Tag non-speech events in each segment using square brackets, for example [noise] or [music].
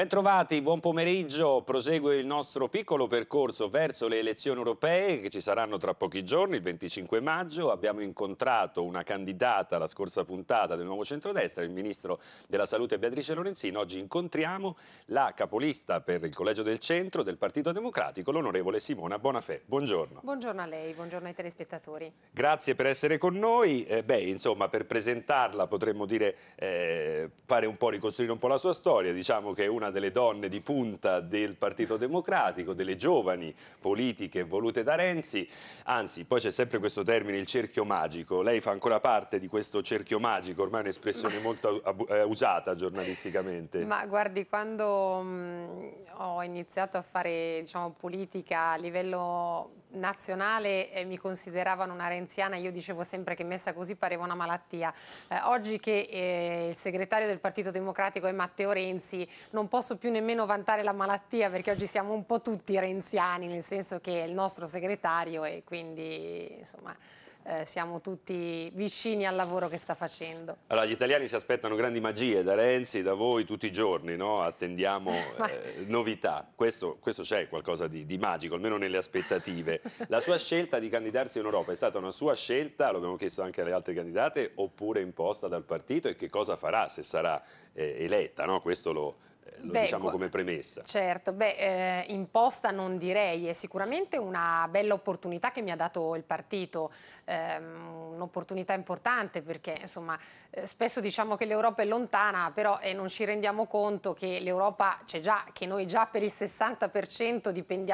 Bentrovati, buon pomeriggio. Prosegue il nostro piccolo percorso verso le elezioni europee che ci saranno tra pochi giorni, il 25 maggio. Abbiamo incontrato una candidata la scorsa puntata del Nuovo Centrodestra, il Ministro della Salute Beatrice Lorenzin. Oggi incontriamo la capolista per il Collegio del Centro del Partito Democratico, l'onorevole Simona Bonafè. Buongiorno. Buongiorno a lei, buongiorno ai telespettatori. Grazie per essere con noi. Eh, beh, insomma, per presentarla potremmo dire eh, fare un po', ricostruire un po' la sua storia. Diciamo che è una delle donne di punta del Partito Democratico, delle giovani politiche volute da Renzi, anzi poi c'è sempre questo termine, il cerchio magico, lei fa ancora parte di questo cerchio magico, ormai è un'espressione [laughs] molto eh, usata giornalisticamente. Ma guardi, quando mh, mm, ho iniziato a fare diciamo, politica a livello nazionale eh, mi consideravano una renziana, io dicevo sempre che messa così pareva una malattia. Eh, oggi che eh, il segretario del Partito Democratico è Matteo Renzi, non posso più nemmeno vantare la malattia perché oggi siamo un po' tutti renziani, nel senso che è il nostro segretario e quindi insomma eh, siamo tutti vicini al lavoro che sta facendo. Allora, gli italiani si aspettano grandi magie da Renzi, da voi tutti i giorni, no? attendiamo [laughs] Ma... eh, novità. Questo, c'è qualcosa di, di magico, almeno nelle aspettative. La sua scelta di candidarsi in Europa è stata una sua scelta, l'abbiamo chiesto anche alle altre candidate, oppure imposta dal partito e che cosa farà se sarà eh, eletta? No? Questo lo, lo beh, diciamo come premessa. Certo, beh, eh, imposta non direi, è sicuramente una bella opportunità che mi ha dato il partito, eh, un'opportunità importante perché insomma eh, spesso diciamo che l'Europa è lontana, però eh, non ci rendiamo conto che l'Europa c'è già, che noi già per il 60%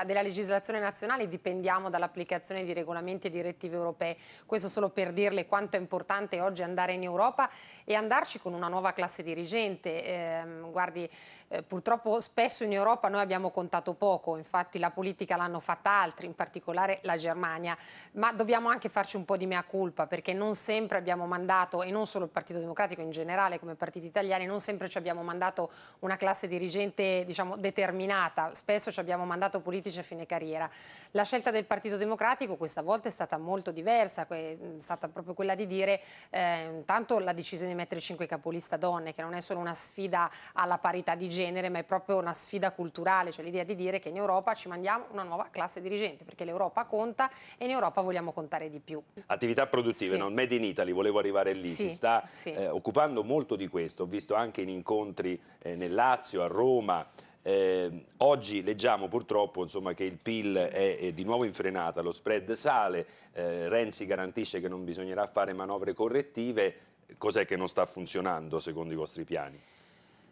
della legislazione nazionale dipendiamo dall'applicazione di regolamenti e direttive europee. Questo solo per dirle quanto è importante oggi andare in Europa e andarci con una nuova classe dirigente. Ehm, guardi, eh, purtroppo spesso in Europa noi abbiamo contato poco, infatti la politica l'hanno fatta altri, in particolare la Germania, ma dobbiamo anche farci un po' di mea culpa perché non sempre abbiamo mandato, e non solo il Partito Democratico in generale come partiti italiani, non sempre ci abbiamo mandato una classe dirigente diciamo, determinata, spesso ci abbiamo mandato politici a fine carriera. La scelta del Partito Democratico questa volta è stata molto diversa, è stata proprio quella di dire eh, intanto la decisione di mettere cinque capolista donne, che non è solo una sfida alla parità di genere, genere, ma è proprio una sfida culturale, cioè l'idea di dire che in Europa ci mandiamo una nuova classe dirigente, perché l'Europa conta e in Europa vogliamo contare di più. Attività produttive, sì. no? Made in Italy, volevo arrivare lì, sì, si sta sì. eh, occupando molto di questo, ho visto anche in incontri eh, nel Lazio, a Roma, eh, oggi leggiamo purtroppo insomma, che il PIL è, è, di nuovo in frenata, lo spread sale, eh, Renzi garantisce che non bisognerà fare manovre correttive, cos'è che non sta funzionando secondo i vostri piani?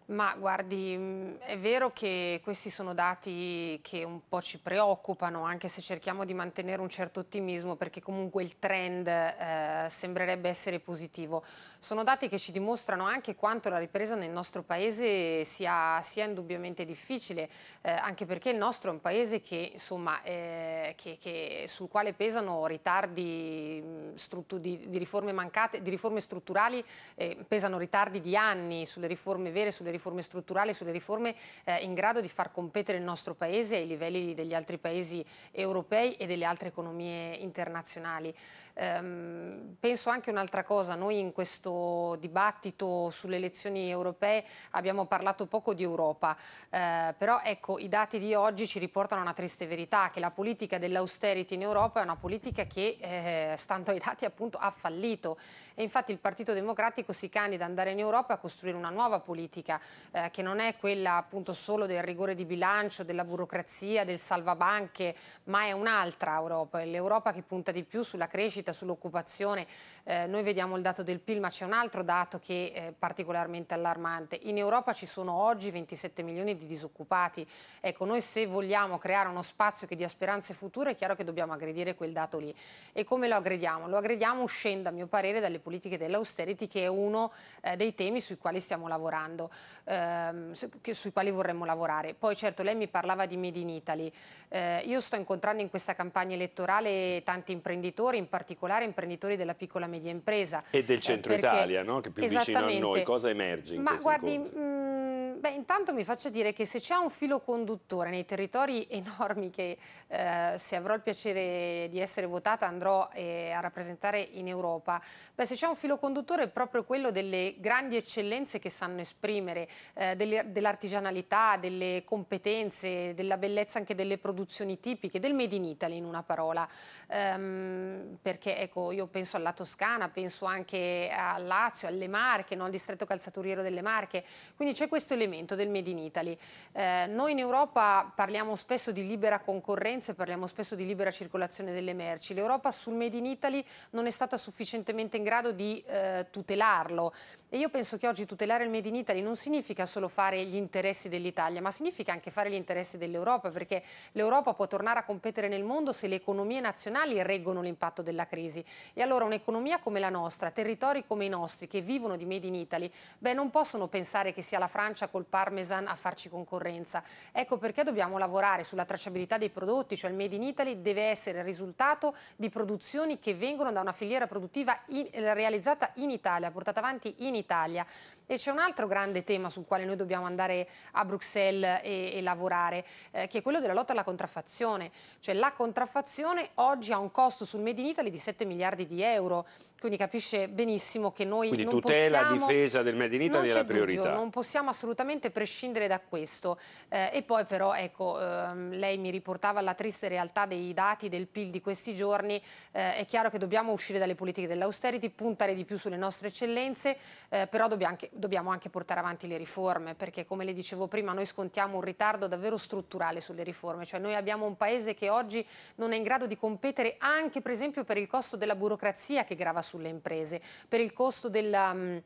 Ma guardi, mm, è vero che questi sono dati che un po' ci preoccupano, anche se cerchiamo di mantenere un certo ottimismo, perché comunque il trend eh, sembrerebbe essere positivo. Sono dati che ci dimostrano anche quanto la ripresa nel nostro paese sia, sia indubbiamente difficile, eh, anche perché il nostro è un paese che, insomma, eh, che, che, sul quale pesano ritardi mm, di, di, riforme mancate, di riforme strutturali, eh, pesano ritardi di anni sulle riforme vere, sulle riforme strutturali, sulle riforme eh, in grado di far competere il nostro Paese ai livelli degli altri paesi europei e delle altre economie internazionali. Ehm, penso anche un'altra cosa, noi in questo dibattito sulle elezioni europee abbiamo parlato poco di Europa, eh, però ecco i dati di oggi ci riportano a una triste verità, che la politica dell'austerity in Europa è una politica che, eh, stando ai dati appunto, ha fallito e infatti il Partito Democratico si candida ad andare in Europa a costruire una nuova politica eh, che non è quella appunto solo del rigore di bilancio, della burocrazia, del salvabanche, ma è un'altra Europa, è l'Europa che punta di più sulla crescita crescita, sull'occupazione, eh, noi vediamo il dato del PIL, ma c'è un altro dato che è eh, particolarmente allarmante. In Europa ci sono oggi 27 milioni di disoccupati. Ecco, noi se vogliamo creare uno spazio che dia speranze future, è chiaro che dobbiamo aggredire quel dato lì. E come lo aggrediamo? Lo aggrediamo uscendo, a mio parere, dalle politiche dell'austerity, che è uno eh, dei temi sui quali stiamo lavorando, ehm, su, che, sui quali vorremmo lavorare. Poi certo lei mi parlava di Made in Italy. Eh, io sto incontrando in questa campagna elettorale tanti imprenditori, in particolare particolare imprenditori della piccola e media impresa. E del eh, centro eh, perché... Italia, no? che più vicino a noi, cosa emerge in Ma guardi, mh, mm, beh, intanto mi faccio dire che se c'è un filo conduttore nei territori [laughs] enormi che eh, se avrò il piacere di essere votata andrò eh, a rappresentare in Europa, beh, se c'è un filo conduttore è proprio quello delle grandi eccellenze che sanno esprimere, eh, dell'artigianalità, delle competenze, della bellezza anche delle produzioni tipiche, del Made in Italy in una parola. Um, perché perché ecco, io penso alla Toscana, penso anche al Lazio, alle Marche, no? al distretto calzaturiero delle Marche, quindi c'è questo elemento del Made in Italy. Eh, noi in Europa parliamo spesso di libera concorrenza e parliamo spesso di libera circolazione delle merci, l'Europa sul Made in Italy non è stata sufficientemente in grado di eh, tutelarlo e io penso che oggi tutelare il Made in Italy non significa solo fare gli interessi dell'Italia, ma significa anche fare gli interessi dell'Europa, perché l'Europa può tornare a competere nel mondo se le economie nazionali reggono l'impatto della crisi crisi. E allora un'economia come la nostra, territori come i nostri che vivono di Made in Italy, beh, non possono pensare che sia la Francia col parmesan a farci concorrenza. Ecco perché dobbiamo lavorare sulla tracciabilità dei prodotti, cioè il Made in Italy deve essere il risultato di produzioni che vengono da una filiera produttiva in, eh, realizzata in Italia, portata avanti in Italia. E c'è un altro grande tema sul quale noi dobbiamo andare a Bruxelles e, e lavorare, eh, che è quello della lotta alla contraffazione. Cioè la contraffazione oggi ha un costo sul Made in Italy di 7 miliardi di euro, quindi capisce benissimo che noi quindi non tutela, possiamo... difesa del Made in Italy è la priorità. Dubbio, non possiamo assolutamente prescindere da questo. Eh, e poi però, ecco, ehm, lei mi riportava alla triste realtà dei dati del PIL di questi giorni, eh, è chiaro che dobbiamo uscire dalle politiche dell'austerity, puntare di più sulle nostre eccellenze, eh, però dobbiamo anche dobbiamo anche portare avanti le riforme, perché come le dicevo prima noi scontiamo un ritardo davvero strutturale sulle riforme, cioè noi abbiamo un paese che oggi non è in grado di competere anche per esempio per il costo della burocrazia che grava sulle imprese, per il costo della... Mm,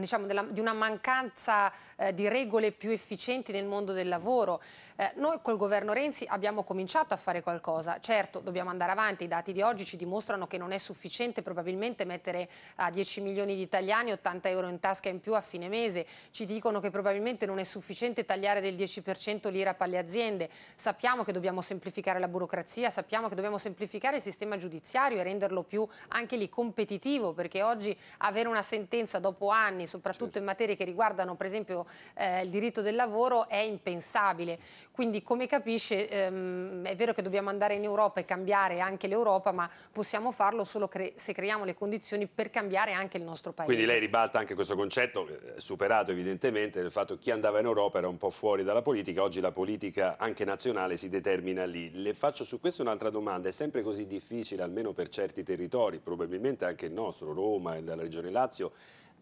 diciamo, della, di una mancanza eh, di regole più efficienti nel mondo del lavoro. Eh, noi col governo Renzi abbiamo cominciato a fare qualcosa, certo dobbiamo andare avanti, i dati di oggi ci dimostrano che non è sufficiente probabilmente mettere a 10 milioni di italiani 80 euro in tasca in più a fine mese, ci dicono che probabilmente non è sufficiente tagliare del 10% l'IRAP alle aziende, sappiamo che dobbiamo semplificare la burocrazia, sappiamo che dobbiamo semplificare il sistema giudiziario e renderlo più anche lì competitivo perché oggi avere una sentenza dopo anni umani, soprattutto certo. in materie che riguardano per esempio eh, il diritto del lavoro, è impensabile. Quindi come capisce ehm, è vero che dobbiamo andare in Europa e cambiare anche l'Europa, ma possiamo farlo solo cre se creiamo le condizioni per cambiare anche il nostro paese. Quindi lei ribalta anche questo concetto, eh, superato evidentemente, del fatto che chi andava in Europa era un po' fuori dalla politica, oggi la politica anche nazionale si determina lì. Le faccio su questo un'altra domanda, è sempre così difficile, almeno per certi territori, probabilmente anche il nostro, Roma e la Regione Lazio,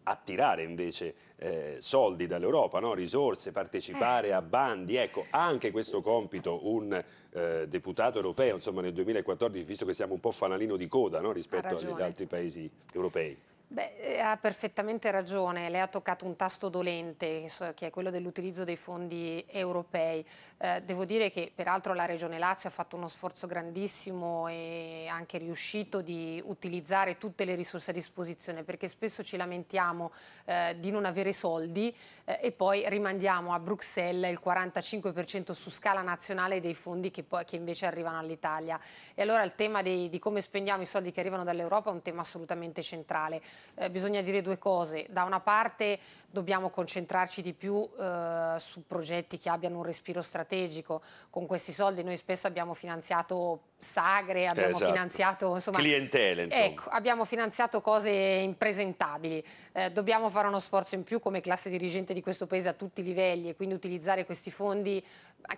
attirare invece eh, soldi dall'Europa, no? risorse, partecipare eh. a bandi, ecco anche questo compito un eh, deputato europeo insomma, nel 2014, visto che siamo un po' fanalino di coda no? rispetto agli altri paesi europei. Beh, eh, ha perfettamente ragione, lei ha toccato un tasto dolente che è quello dell'utilizzo dei fondi europei. Eh, devo dire che peraltro la Regione Lazio ha fatto uno sforzo grandissimo e anche riuscito di utilizzare tutte le risorse a disposizione perché spesso ci lamentiamo eh, di non avere soldi eh, e poi rimandiamo a Bruxelles il 45% su scala nazionale dei fondi che, poi, che invece arrivano all'Italia. E allora il tema dei, di come spendiamo i soldi che arrivano dall'Europa è un tema assolutamente centrale eh, bisogna dire due cose. Da una parte dobbiamo concentrarci di più eh, su progetti che abbiano un respiro strategico. Con questi soldi noi spesso abbiamo finanziato sagre, abbiamo esatto. finanziato insomma, clientele, insomma. Ecco, abbiamo finanziato cose impresentabili. Eh, dobbiamo fare uno sforzo in più come classe dirigente di questo paese a tutti i livelli e quindi utilizzare questi fondi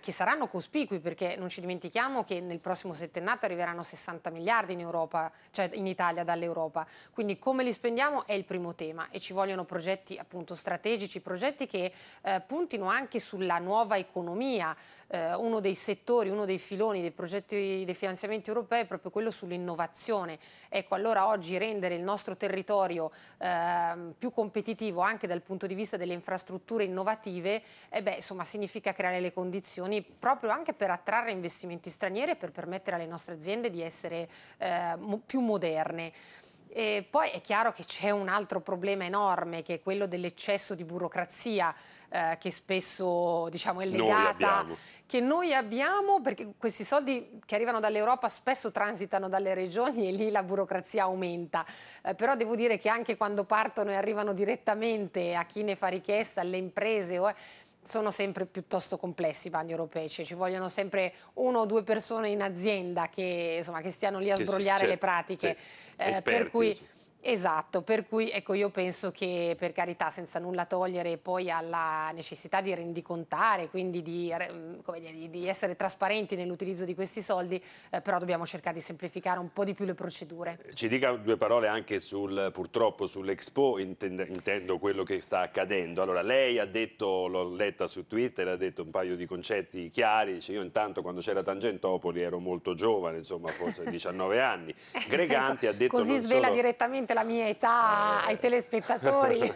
che saranno cospicui perché non ci dimentichiamo che nel prossimo settennato arriveranno 60 miliardi in Europa, cioè in Italia dall'Europa. Quindi come li spendiamo è il primo tema e ci vogliono progetti appunto strategici, progetti che eh, puntino anche sulla nuova economia. Eh, uno dei settori, uno dei filoni dei progetti dei finanziamenti europei è proprio quello sull'innovazione. Ecco, allora oggi rendere il nostro territorio eh, più competitivo anche dal punto di vista delle infrastrutture innovative, eh beh, insomma, significa creare le condizioni azioni proprio anche per attrarre investimenti stranieri e per permettere alle nostre aziende di essere eh, più moderne. E poi è chiaro che c'è un altro problema enorme che è quello dell'eccesso di burocrazia eh, che spesso diciamo, è legata, noi che noi abbiamo perché questi soldi che arrivano dall'Europa spesso transitano dalle regioni e lì la burocrazia aumenta. Eh, però devo dire che anche quando partono e arrivano direttamente a chi ne fa richiesta, alle imprese, sono sempre piuttosto complessi i bandi europei, cioè ci vogliono sempre uno o due persone in azienda che, insomma, che stiano lì a sbrogliare sì, certo. le pratiche. Sì. Eh, per cui sì. Esatto, per cui ecco, io penso che per carità, senza nulla togliere poi alla necessità di rendicontare, quindi di, mm, dire, di essere trasparenti nell'utilizzo di questi soldi, eh, però dobbiamo cercare di semplificare un po' di più le procedure. Eh, ci dica due parole anche sul, purtroppo sull'Expo, intendo, intendo quello che sta accadendo. Allora, lei ha detto, l'ho letta su Twitter, ha detto un paio di concetti chiari, dice io intanto quando c'era Tangentopoli ero molto giovane, insomma forse 19 [laughs] anni. [laughs] Greganti ha detto... Così svela so, direttamente la mia età eh. ai telespettatori. [laughs]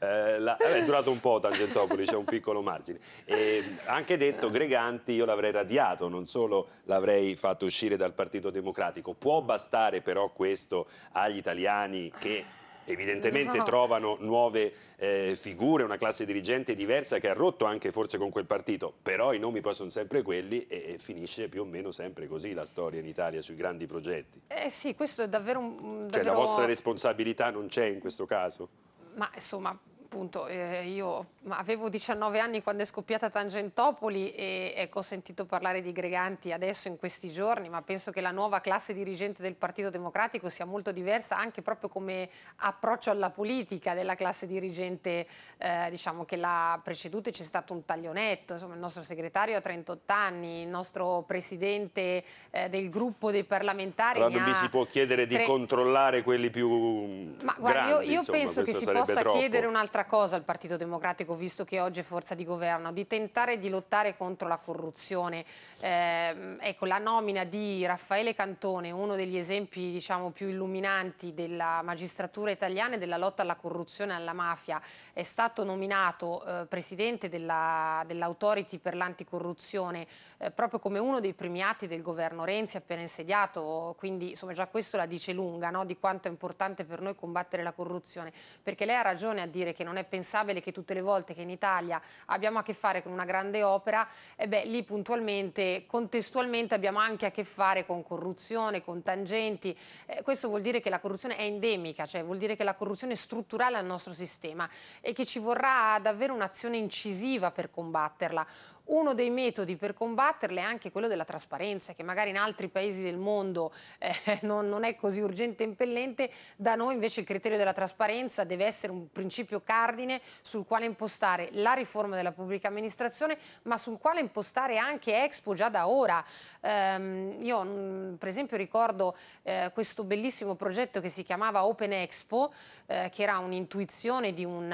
eh, la, è durato un po' Tangentopoli, c'è un piccolo margine. E anche detto, Greganti io l'avrei radiato, non solo l'avrei fatto uscire dal Partito Democratico. Può bastare però questo agli italiani che evidentemente no. trovano nuove eh, figure, una classe dirigente diversa che ha rotto anche forse con quel partito, però i nomi poi sono sempre quelli e, e finisce più o meno sempre così la storia in Italia sui grandi progetti. Eh sì, questo è davvero un... Davvero... Cioè la vostra responsabilità non c'è in questo caso? Ma insomma appunto eh, io avevo 19 anni quando è scoppiata Tangentopoli e ecco, ho sentito parlare di Greganti adesso in questi giorni, ma penso che la nuova classe dirigente del Partito Democratico sia molto diversa anche proprio come approccio alla politica della classe dirigente eh, diciamo che l'ha preceduta e c'è stato un taglionetto, insomma il nostro segretario ha 38 anni, il nostro presidente eh, del gruppo dei parlamentari... Quando Radubi si può chiedere di controllare quelli più... Ma grandi, io, io insomma, penso che si possa troppo. chiedere un'altra un'altra cosa al Partito Democratico, visto che oggi è forza di governo, di tentare di lottare contro la corruzione. Eh, ecco, la nomina di Raffaele Cantone, uno degli esempi diciamo, più illuminanti della magistratura italiana e della lotta alla corruzione e alla mafia, è stato nominato eh, presidente dell'Autority dell per l'anticorruzione eh, proprio come uno dei primi atti del governo Renzi appena insediato, quindi insomma, già questo la dice lunga no? di quanto è importante per noi combattere la corruzione, perché lei ha ragione a dire che non non è pensabile che tutte le volte che in Italia abbiamo a che fare con una grande opera, eh beh, lì puntualmente, contestualmente abbiamo anche a che fare con corruzione, con tangenti. Eh, questo vuol dire che la corruzione è endemica, cioè vuol dire che la corruzione è strutturale al nostro sistema e che ci vorrà davvero un'azione incisiva per combatterla. Uno dei metodi per combatterle è anche quello della trasparenza, che magari in altri paesi del mondo eh, [laughs] non, non, è così urgente e impellente, da noi invece il criterio della trasparenza deve essere un principio cardine sul quale impostare la riforma della pubblica amministrazione, ma sul quale impostare anche Expo già da ora. Ehm, io mm, per esempio ricordo eh, questo bellissimo progetto che si chiamava Open Expo, eh, che era un'intuizione di un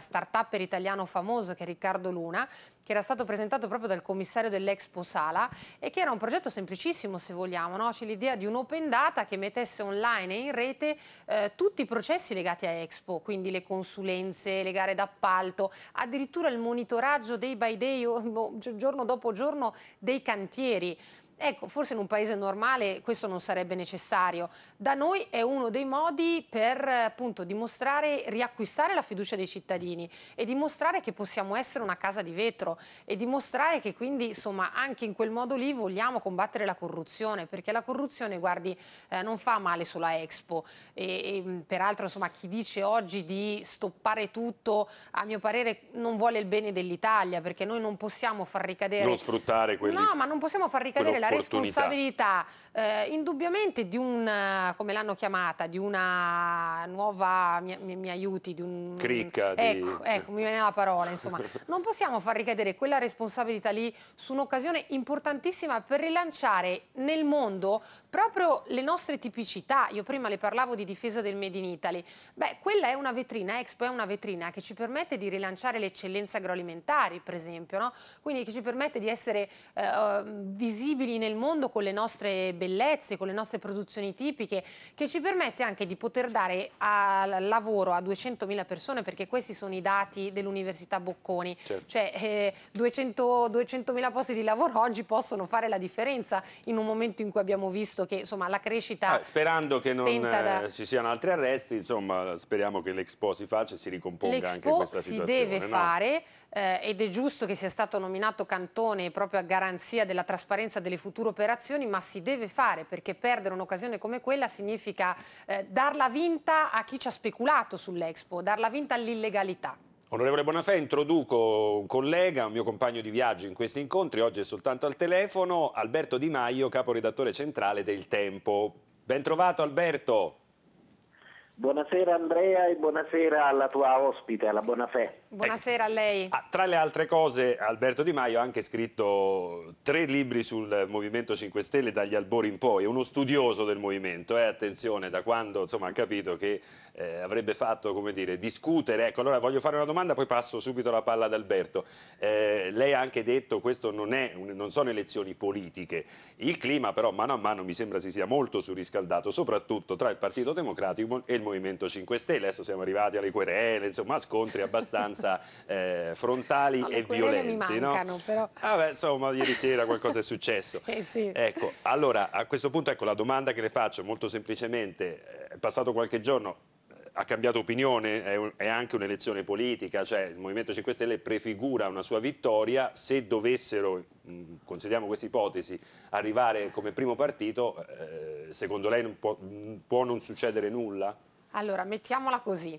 startup italiano famoso che è Riccardo Luna, che era stato presentato proprio dal commissario dell'Expo Sala e che era un progetto semplicissimo se vogliamo, no? c'è l'idea di un open data che mettesse online e in rete eh, tutti i processi legati a Expo, quindi le consulenze, le gare d'appalto, addirittura il monitoraggio day by day boh, giorno dopo giorno dei cantieri. Ecco, forse in un paese normale questo non sarebbe necessario. Da noi è uno dei modi per appunto dimostrare, riacquistare la fiducia dei cittadini e dimostrare che possiamo essere una casa di vetro e dimostrare che quindi insomma anche in quel modo lì vogliamo combattere la corruzione perché la corruzione, guardi, eh, non fa male solo a Expo e, e mm, peraltro insomma chi dice oggi di stoppare tutto a mio parere non vuole il bene dell'Italia perché noi non possiamo far ricadere... Non sfruttare quelli... No, ma non possiamo far ricadere Quello responsabilità eh, indubbiamente di un, come l'hanno chiamata, di una nuova, mi, mi, mi aiuti, di un... Cricca. Ecco, di... ecco, mi viene la parola, insomma. [laughs] non possiamo far ricadere quella responsabilità lì su un'occasione importantissima per rilanciare nel mondo proprio le nostre tipicità. Io prima le parlavo di difesa del Made in Italy. Beh, quella è una vetrina, Expo è una vetrina che ci permette di rilanciare le eccellenze agroalimentari, per esempio, no? Quindi che ci permette di essere eh, visibili nel mondo con le nostre bellezze bellezze, con le nostre produzioni tipiche, che ci permette anche di poter dare a lavoro a 200.000 persone, perché questi sono i dati dell'Università Bocconi, certo. cioè eh, 200.000 200 posti di lavoro oggi possono fare la differenza in un momento in cui abbiamo visto che insomma, la crescita... Ah, sperando che non da... Eh, ci siano altri arresti, insomma, speriamo che l'Expo si faccia e si ricomponga anche questa situazione. L'Expo si deve no? fare eh, ed è giusto che sia stato nominato Cantone proprio a garanzia della trasparenza delle future operazioni, ma si deve fare perché perdere un'occasione come quella significa eh, darla vinta a chi ci ha speculato sull'Expo, darla vinta all'illegalità. Onorevole Bonafè, introduco un collega, un mio compagno di viaggio in questi incontri, oggi è soltanto al telefono, Alberto Di Maio, caporedattore centrale del Tempo. Ben trovato Alberto. Buonasera Andrea e buonasera alla tua ospite, alla Bonafè. Buonasera a lei. Ah, tra le altre cose, Alberto Di Maio ha anche scritto tre libri sul Movimento 5 Stelle dagli albori in poi, è uno studioso del movimento, eh? attenzione, da quando insomma, ha capito che eh, avrebbe fatto come dire, discutere. Ecco, allora voglio fare una domanda, poi passo subito la palla ad Alberto. Eh, lei ha anche detto che non, non sono elezioni politiche, il clima però mano a mano mi sembra si sia molto surriscaldato, soprattutto tra il Partito Democratico e il Movimento 5 Stelle, adesso siamo arrivati alle querele, insomma scontri abbastanza [laughs] eh, frontali no, e violenti. Mi mancano, no? però. Ah, beh, insomma, ieri sera qualcosa è successo. [laughs] sì, sì. Ecco, allora a questo punto ecco, la domanda che le faccio molto semplicemente, eh, è passato qualche giorno, eh, ha cambiato opinione, è, un, è anche un'elezione politica, cioè il Movimento 5 Stelle prefigura una sua vittoria, se dovessero, mh, mm, consideriamo questa ipotesi, arrivare come primo partito, eh, secondo lei non può, mh, mm, può non succedere nulla? Allora, mettiamola così.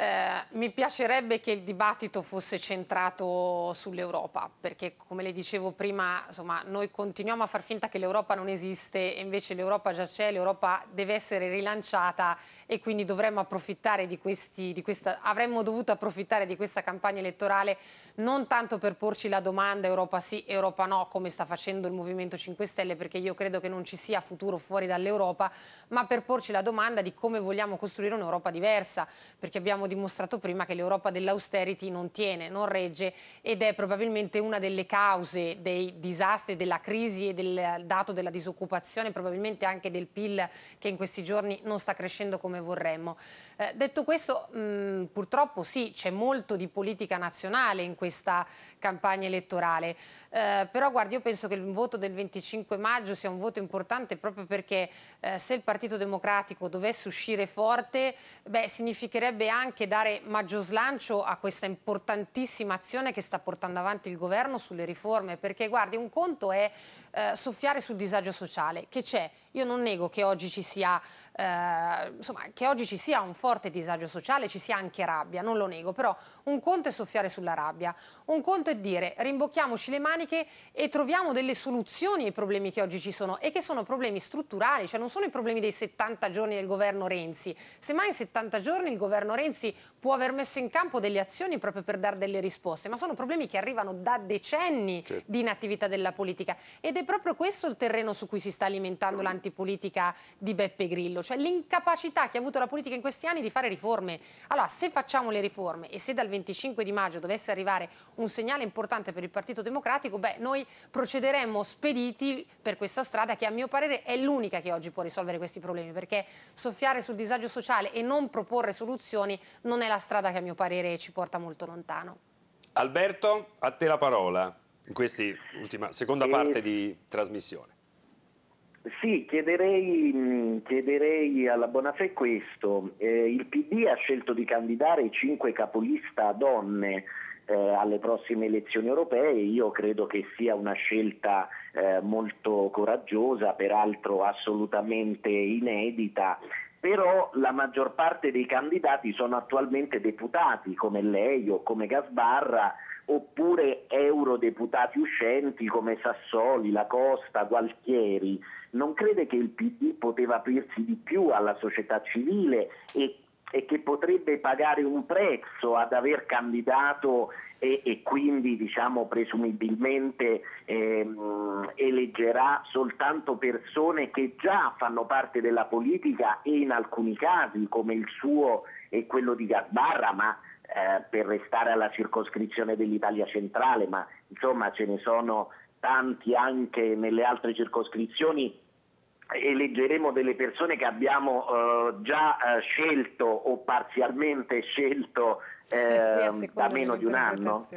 Eh, mi piacerebbe che il dibattito fosse centrato sull'Europa, perché come le dicevo prima, insomma, noi continuiamo a far finta che l'Europa non esiste e invece l'Europa già c'è, l'Europa deve essere rilanciata e quindi dovremmo approfittare di questi, di questa, avremmo dovuto approfittare di questa campagna elettorale non tanto per porci la domanda Europa sì, Europa no, come sta facendo il Movimento 5 Stelle, perché io credo che non ci sia futuro fuori dall'Europa, ma per porci la domanda di come vogliamo costruire un'Europa diversa, perché abbiamo dimostrato prima che l'Europa dell'austerity non tiene, non regge ed è probabilmente una delle cause dei disastri, della crisi e del dato della disoccupazione, probabilmente anche del PIL che in questi giorni non sta crescendo come vorremmo. Eh, detto questo, mh, purtroppo sì, c'è molto di politica nazionale in questa campagna elettorale, eh, però guardi, io penso che il voto del 25 maggio sia un voto importante proprio perché eh, se il Partito Democratico dovesse uscire forte, beh, significherebbe anche anche dare maggior slancio a questa importantissima azione che sta portando avanti il governo sulle riforme, perché guardi, un conto è eh, soffiare sul disagio sociale, che c'è. Io non nego che oggi ci sia eh, insomma, che oggi ci sia un forte disagio sociale, ci sia anche rabbia, non lo nego, però un conto è soffiare sulla rabbia, un conto è dire rimbocchiamoci le maniche e troviamo delle soluzioni ai problemi che oggi ci sono e che sono problemi strutturali, cioè non sono i problemi dei 70 giorni del governo Renzi. Semmai in 70 giorni il governo Renzi può aver messo in campo delle azioni proprio per dare delle risposte, ma sono problemi che arrivano da decenni certo. di inattività della politica ed è proprio questo il terreno su cui si sta alimentando l'antipolitica di Beppe Grillo, cioè l'incapacità che ha avuto la politica in questi anni di fare riforme. Allora, se facciamo le riforme e se dal 25 di maggio dovesse arrivare un segnale importante per il Partito Democratico, beh, noi procederemmo spediti per questa strada che a mio parere è l'unica che oggi può risolvere questi problemi, perché soffiare sul disagio sociale e non proporre soluzioni non è la strada che a mio parere ci porta molto lontano. Alberto, a te la parola in questa ultima, seconda e... parte di trasmissione. Sì, chiederei, mm, chiederei alla Bonafè questo. Eh, il PD ha scelto di candidare cinque capolista donne eh, alle prossime elezioni europee. Io credo che sia una scelta eh, molto coraggiosa, peraltro assolutamente inedita però la maggior parte dei candidati sono attualmente deputati come lei o come Gasbarra oppure eurodeputati uscenti come Sassoli, La Costa, Gualtieri. Non crede che il PD poteva aprirsi di più alla società civile e e che potrebbe pagare un prezzo ad aver candidato e, e quindi diciamo, presumibilmente ehm, eleggerà soltanto persone che già fanno parte della politica e in alcuni casi come il suo e quello di Gasbarra, ma eh, per restare alla circoscrizione dell'Italia centrale, ma insomma ce ne sono tanti anche nelle altre circoscrizioni eleggeremo delle persone che abbiamo uh, già uh, scelto o parzialmente scelto uh, da meno di un anno?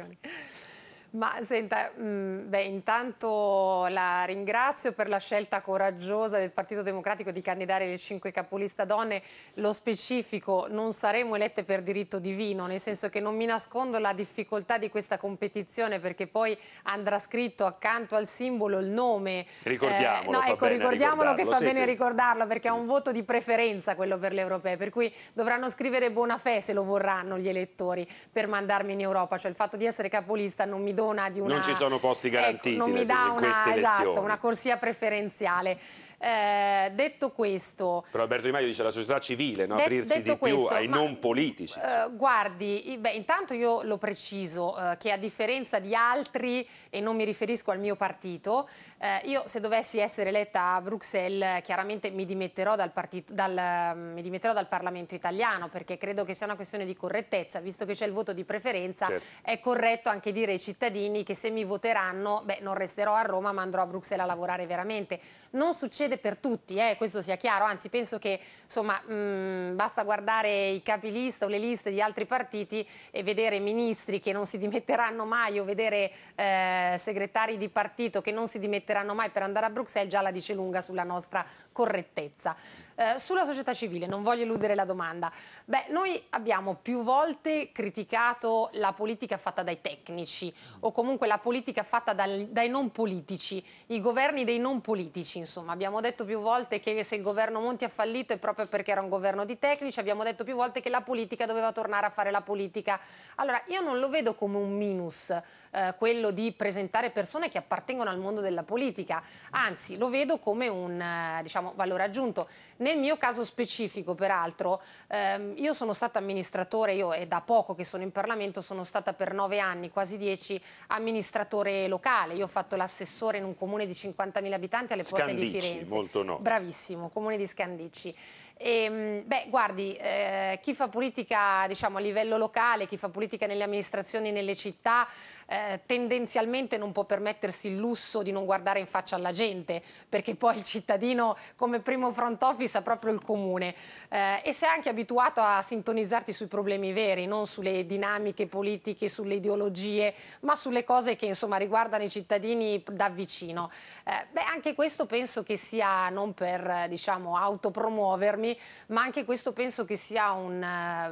Ma senta, mh, mm, beh, intanto la ringrazio per la scelta coraggiosa del Partito Democratico di candidare le cinque capolista donne. Lo specifico, non saremo elette per diritto divino, nel senso che non mi nascondo la difficoltà di questa competizione perché poi andrà scritto accanto al simbolo il nome. Ricordiamolo, eh, no, ecco, ricordiamolo che fa sì, bene sì. ricordarlo perché è un voto di preferenza quello per le europee, per cui dovranno scrivere buona fede se lo vorranno gli elettori per mandarmi in Europa, cioè il fatto di essere capolista non mi do zona di una... Non ci sono posti ecco, garantiti ecco, non mi dà una, esatto, una corsia preferenziale. Eh, detto questo... Però Alberto Di Maio dice la società civile, no? aprirsi di questo, più ai ma, non politici. Eh, guardi, beh, intanto io lo preciso, eh, che a differenza di altri, e non mi riferisco al mio partito, eh, io se dovessi essere eletta a Bruxelles chiaramente mi dimetterò dal, partito, dal, mm, mi dimetterò dal Parlamento italiano perché credo che sia una questione di correttezza, visto che c'è il voto di preferenza, certo. è corretto anche dire ai cittadini che se mi voteranno, beh, non resterò a Roma ma andrò a Bruxelles a lavorare veramente non succede per tutti, eh, questo sia chiaro, anzi penso che insomma, mh, mm, basta guardare i capi lista o le liste di altri partiti e vedere ministri che non si dimetteranno mai o vedere eh, segretari di partito che non si dimetteranno mai per andare a Bruxelles già la dice lunga sulla nostra correttezza. Eh, sulla società civile, non voglio eludere la domanda. Beh, noi abbiamo più volte criticato la politica fatta dai tecnici o comunque la politica fatta dal, dai non politici, i governi dei non politici, insomma. Abbiamo detto più volte che se il governo Monti ha fallito è proprio perché era un governo di tecnici, abbiamo detto più volte che la politica doveva tornare a fare la politica. Allora, io non lo vedo come un minus eh, quello di presentare persone che appartengono al mondo della politica, anzi lo vedo come un eh, diciamo, valore aggiunto nel mio caso specifico, peraltro, ehm, io sono stata amministratore, io è da poco che sono in Parlamento, sono stata per nove anni, quasi dieci, amministratore locale. Io ho fatto l'assessore in un comune di 50.000 abitanti alle Scandici, porte di Firenze. Molto no. Bravissimo, comune di Scandici. E, ehm, beh, guardi, eh, chi fa politica diciamo, a livello locale, chi fa politica nelle amministrazioni, nelle città, eh, tendenzialmente non può permettersi il lusso di non guardare in faccia alla gente, perché poi il cittadino come primo front office ha proprio il comune eh, e sei anche abituato a sintonizzarti sui problemi veri, non sulle dinamiche politiche, sulle ideologie, ma sulle cose che insomma riguardano i cittadini da vicino. Eh, beh, anche questo penso che sia non per diciamo autopromuovermi, ma anche questo penso che sia un, eh,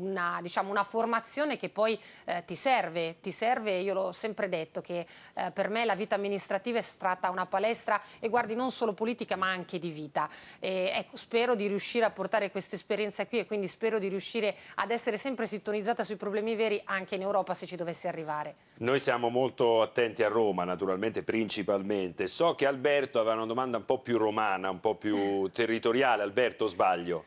una, diciamo, una formazione che poi eh, ti serve, ti serve serve, io l'ho sempre detto, che eh, per me la vita amministrativa è stata una palestra e guardi non solo politica ma anche di vita. E, ecco, spero di riuscire a portare questa esperienza qui e quindi spero di riuscire ad essere sempre sintonizzata sui problemi veri anche in Europa se ci dovesse arrivare. Noi siamo molto attenti a Roma, naturalmente, principalmente. So che Alberto aveva una domanda un po' più romana, un po' più territoriale. Alberto, sbaglio?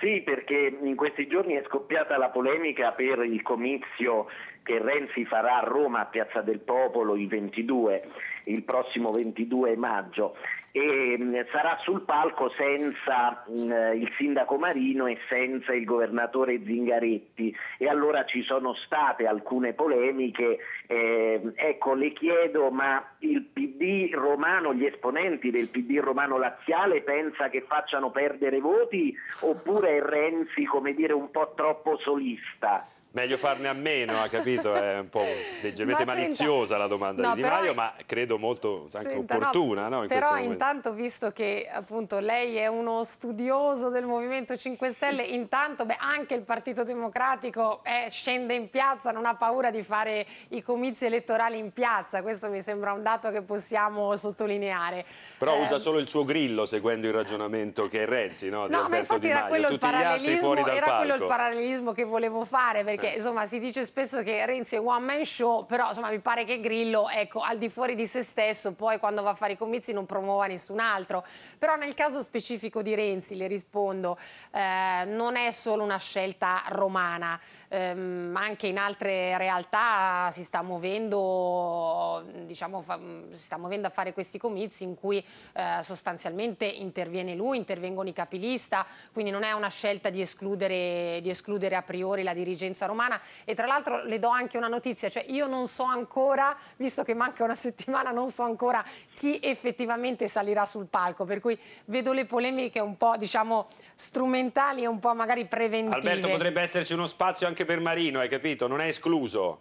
Sì, perché in questi giorni è scoppiata la polemica per il comizio che Renzi farà a Roma a Piazza del Popolo il 22, il prossimo 22 maggio e mm, sarà sul palco senza mh, mm, il sindaco Marino e senza il governatore Zingaretti e allora ci sono state alcune polemiche eh, ecco le chiedo ma il PD romano gli esponenti del PD romano laziale pensa che facciano perdere voti oppure è Renzi come dire un po' troppo solista Meglio farne a meno, ha capito? È un po' leggermente ma maliziosa senta, la domanda no, di Di Maio, ma credo molto anche senta, opportuna. No, no, in però intanto, visto che appunto lei è uno studioso del Movimento 5 Stelle, intanto beh, anche il Partito Democratico eh, scende in piazza, non ha paura di fare i comizi elettorali in piazza, questo mi sembra un dato che possiamo sottolineare. Però eh, usa solo il suo grillo seguendo il ragionamento che è Renzi, no? Di no, Alberto ma infatti Di Maio, era quello, il parallelismo, era quello il parallelismo che volevo fare, perché perché insomma si dice spesso che Renzi è one man show, però insomma mi pare che Grillo, ecco, al di fuori di se stesso, poi quando va a fare i comizi non promuova nessun altro. Però nel caso specifico di Renzi, le rispondo, eh, non è solo una scelta romana ehm, anche in altre realtà si sta muovendo, diciamo, fa, si sta muovendo a fare questi comizi in cui eh, sostanzialmente interviene lui, intervengono i capilista, quindi non è una scelta di escludere, di escludere a priori la dirigenza romana e tra l'altro le do anche una notizia, cioè io non so ancora, visto che manca una settimana, non so ancora chi effettivamente salirà sul palco, per cui vedo le polemiche un po' diciamo strumentali e un po' magari preventive. Alberto potrebbe esserci uno spazio anche anche per Marino, hai capito? Non è escluso.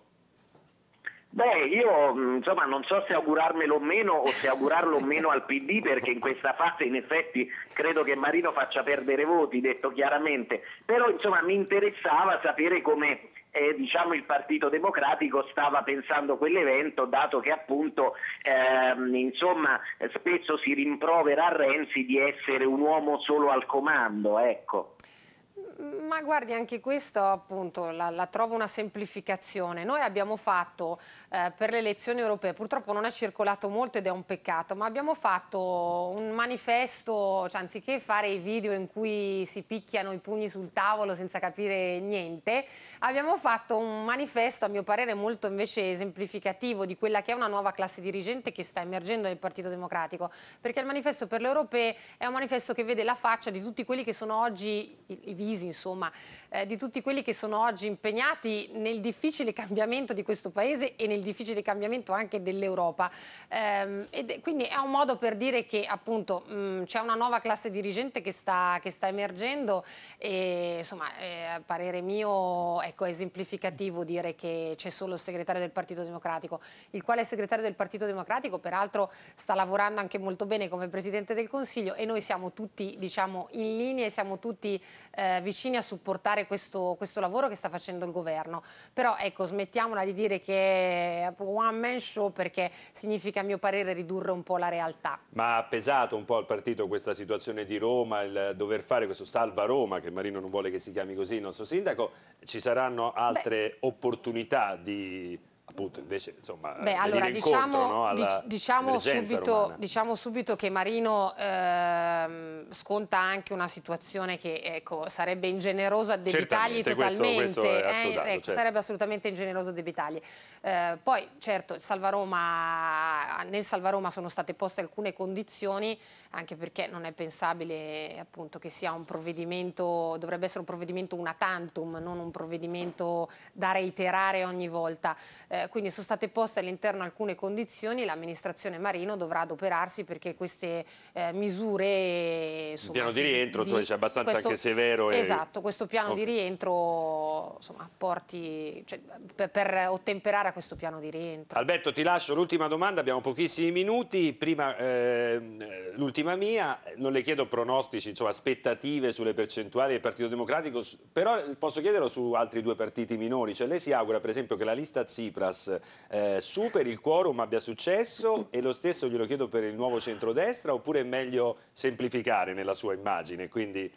Beh, io mm, insomma non so se augurarmelo o meno o se augurarlo o [laughs] meno al PD perché in questa fase in effetti credo che Marino faccia perdere voti, detto chiaramente, però insomma mi interessava sapere come eh, diciamo il Partito Democratico stava pensando quell'evento dato che appunto ehm, insomma spesso si rimprovera a Renzi di essere un uomo solo al comando ecco. Ma guardi, anche questo appunto la, la trovo una semplificazione. Noi abbiamo fatto eh, per le elezioni europee. Purtroppo non è circolato molto ed è un peccato, ma abbiamo fatto un manifesto, cioè, anziché fare i video in cui si picchiano i pugni sul tavolo senza capire niente, abbiamo fatto un manifesto a mio parere molto invece esemplificativo di quella che è una nuova classe dirigente che sta emergendo nel Partito Democratico, perché il manifesto per le europee è un manifesto che vede la faccia di tutti quelli che sono oggi, i visi insomma, eh, di tutti quelli che sono oggi impegnati nel difficile [laughs] cambiamento di questo Paese e nel il difficile cambiamento anche dell'Europa. Ehm, quindi è un modo per dire che appunto mm, c'è una nuova classe dirigente che sta, che sta emergendo e insomma eh, a parere mio ecco, è esemplificativo dire che c'è solo il segretario del Partito Democratico, il quale segretario del Partito Democratico peraltro sta lavorando anche molto bene come Presidente del Consiglio e noi siamo tutti diciamo in linea e siamo tutti eh, vicini a supportare questo, questo lavoro che sta facendo il governo. Però ecco smettiamola di dire che one man show perché significa a mio parere ridurre un po' la realtà. Ma ha pesato un po' al partito questa situazione di Roma, il dover fare questo salva Roma, che Marino non vuole che si chiami così il nostro sindaco, ci saranno altre Beh. opportunità di appunto invece insomma Beh, allora, diciamo, no, alla, diciamo, subito, diciamo, subito, che Marino ehm, sconta anche una situazione che ecco, sarebbe ingeneroso addebitargli totalmente questo, questo assodato, eh, ecco, certo. sarebbe assolutamente ingeneroso addebitargli eh, poi certo Salvaroma, nel Salvaroma sono state poste alcune condizioni anche perché non è pensabile appunto che sia un provvedimento dovrebbe essere un provvedimento una tantum non un provvedimento da reiterare ogni volta eh, quindi sono state poste all'interno alcune condizioni l'amministrazione Marino dovrà adoperarsi perché queste eh, misure... Eh, insomma, piano di rientro, di, c'è abbastanza questo, anche severo. Esatto, questo piano okay. di rientro insomma, porti, cioè, per, per, ottemperare a questo piano di rientro. Alberto ti lascio l'ultima domanda, abbiamo pochissimi minuti, prima eh, l'ultima mia, non le chiedo pronostici, insomma aspettative sulle percentuali del Partito Democratico, però posso chiederlo su altri due partiti minori, cioè lei si augura per esempio che la lista Tsipras Vegas eh, superi il quorum, abbia successo e lo stesso glielo chiedo per il nuovo centrodestra oppure è meglio semplificare nella sua immagine? Quindi...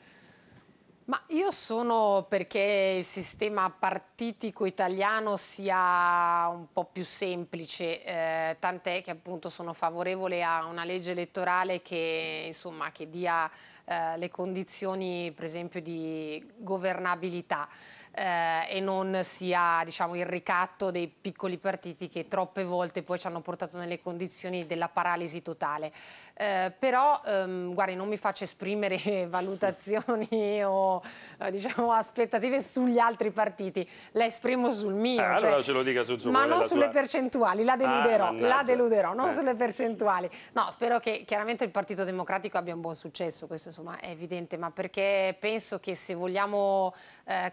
Ma io sono perché il sistema partitico italiano sia un po' più semplice, eh, tant'è che appunto sono favorevole a una legge elettorale che, insomma, che dia eh, le condizioni per esempio di governabilità eh, e non sia diciamo, il ricatto dei piccoli partiti che troppe volte poi ci hanno portato nelle condizioni della paralisi totale. Eh, però ehm, guardi, non mi faccio esprimere [laughs] valutazioni o eh, diciamo, aspettative sugli altri partiti, la esprimo sul mio. Eh, cioè, allora ce lo dica sul suo. Ma non sulle sua... percentuali, la deluderò, ah, la deluderò, non eh. sulle percentuali. No, spero che chiaramente il Partito Democratico abbia un buon successo, questo insomma è evidente, ma perché penso che se vogliamo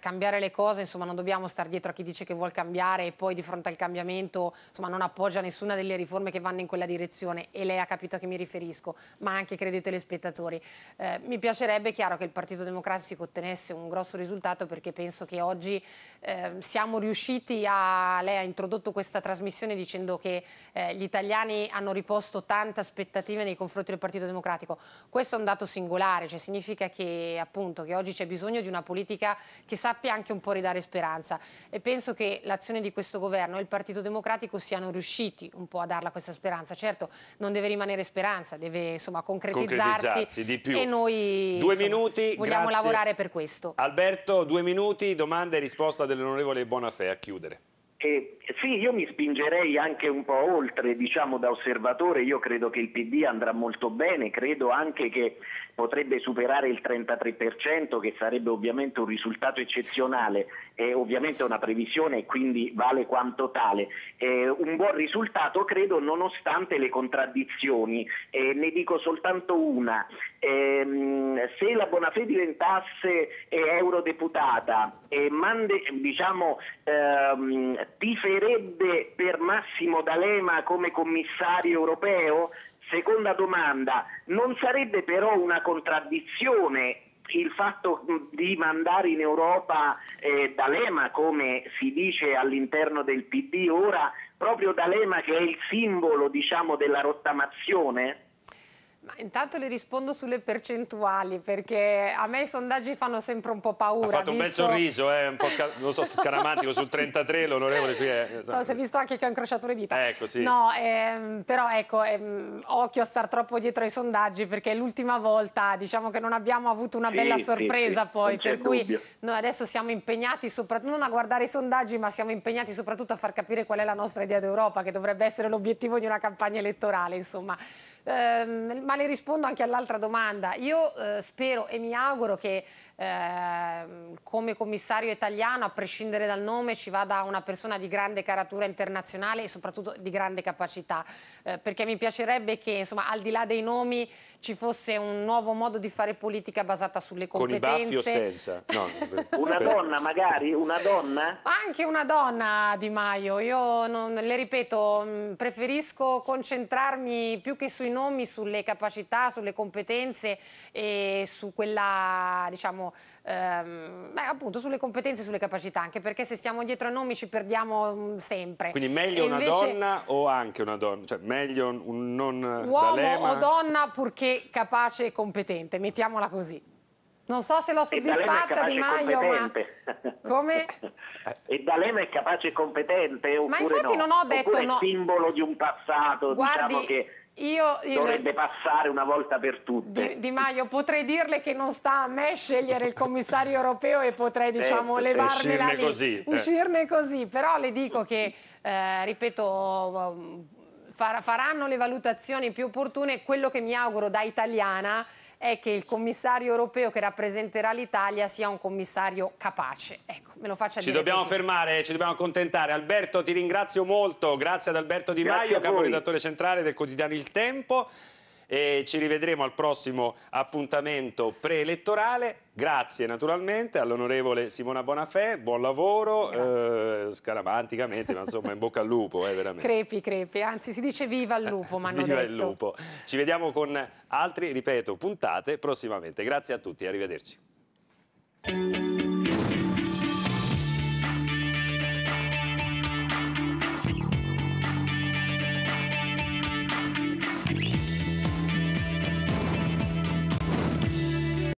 cambiare le cose, insomma non dobbiamo stare dietro a chi dice che vuole cambiare e poi di fronte al cambiamento insomma, non appoggia nessuna delle riforme che vanno in quella direzione e lei ha capito a che mi riferisco capisco, ma anche credo i telespettatori. Eh, mi piacerebbe chiaro che il Partito Democratico ottenesse un grosso risultato perché penso che oggi eh, siamo riusciti a... Lei ha introdotto questa trasmissione dicendo che eh, gli italiani hanno riposto tante aspettative nei confronti del Partito Democratico. Questo è un dato singolare, cioè significa che, appunto, che oggi c'è bisogno di una politica che sappia anche un po' ridare speranza e penso che l'azione di questo governo e il Partito Democratico siano riusciti un po' a darla questa speranza. Certo, non deve rimanere speranza, deve insomma, concretizzarsi, concretizzarsi, di più. e noi due insomma, minuti, vogliamo grazie. lavorare per questo. Alberto, due minuti, domanda e risposta dell'onorevole Bonafè a chiudere. Eh, sì, io mi spingerei anche un po' oltre, diciamo da osservatore, io credo che il PD andrà molto bene, credo anche che potrebbe superare il 33% che sarebbe ovviamente un risultato eccezionale, è ovviamente una previsione e quindi vale quanto tale. È un buon risultato credo nonostante le contraddizioni, eh, ne dico soltanto una, ehm, se la Bonafè diventasse eh, eurodeputata e mande, diciamo, ehm, tiferebbe per Massimo D'Alema come commissario europeo? Seconda domanda, non sarebbe però una contraddizione il fatto di mandare in Europa eh, D'Alema, come si dice all'interno del PD ora, proprio D'Alema che è il simbolo diciamo, della rottamazione? Ma intanto le rispondo sulle percentuali perché a me i sondaggi fanno sempre un po' paura. Ha fatto visto... un bel sorriso, eh, un po' sca... [laughs] non so, scaramantico sul 33, l'onorevole qui è... No, si è visto anche che ha incrociato le dita. Ecco, sì. No, ehm, però ecco, ehm, occhio a star troppo dietro ai sondaggi perché l'ultima volta diciamo che non abbiamo avuto una sì, bella sorpresa sì, poi, per cui noi adesso siamo impegnati soprattutto non a guardare i sondaggi ma siamo impegnati soprattutto a far capire qual è la nostra idea d'Europa che dovrebbe essere l'obiettivo di una campagna elettorale, insomma. Ehm, ma le rispondo anche all'altra domanda. Io eh, spero e mi auguro che eh, come commissario italiano, a prescindere dal nome, ci vada una persona di grande caratura internazionale e soprattutto di grande capacità, eh, perché mi piacerebbe che, insomma, al di là dei nomi, ci fosse un nuovo modo di fare politica basata sulle competenze. Con i baffi o senza? No, [laughs] una donna magari? Una donna? Anche una donna Di Maio, io non, le ripeto, mm, preferisco concentrarmi più che sui nomi, sulle capacità, sulle competenze e su quella, diciamo, ehm, beh, appunto sulle competenze e sulle capacità, anche perché se stiamo dietro a nomi ci perdiamo mh, mm, sempre. Quindi meglio e una invece... donna o anche una donna? Cioè meglio un non eh, Uomo D'Alema? o donna purché capace e competente, mettiamola così. Non so se l'ho soddisfatta Di Maio, ma... Come? E D'Alema è capace e competente oppure Ma infatti no. non ho detto oppure no. è simbolo di un passato, diciamo Guardi, diciamo che io, io, dovrebbe passare una volta per tutte. Di, di, Maio, potrei dirle che non sta a me scegliere il commissario europeo e potrei eh, diciamo eh, levarmela lì, così, eh. uscirne così, però le dico che, eh, ripeto, um, faranno le valutazioni più opportune, quello che mi auguro da italiana è che il commissario europeo che rappresenterà l'Italia sia un commissario capace. Ecco, me lo faccia ci dire. Ci dobbiamo così. fermare, ci dobbiamo accontentare. Alberto, ti ringrazio molto. Grazie ad Alberto Di Maio, caporedattore centrale del quotidiano Il Tempo e ci rivedremo al prossimo appuntamento preelettorale. Grazie naturalmente all'onorevole Simona Bonafè, buon lavoro, eh, scaramanticamente, ma insomma in bocca al lupo, eh, veramente. Crepi, crepi, anzi si dice viva il lupo, ma non Viva detto. il lupo. Ci vediamo con altri, ripeto, puntate prossimamente. Grazie a tutti, arrivederci.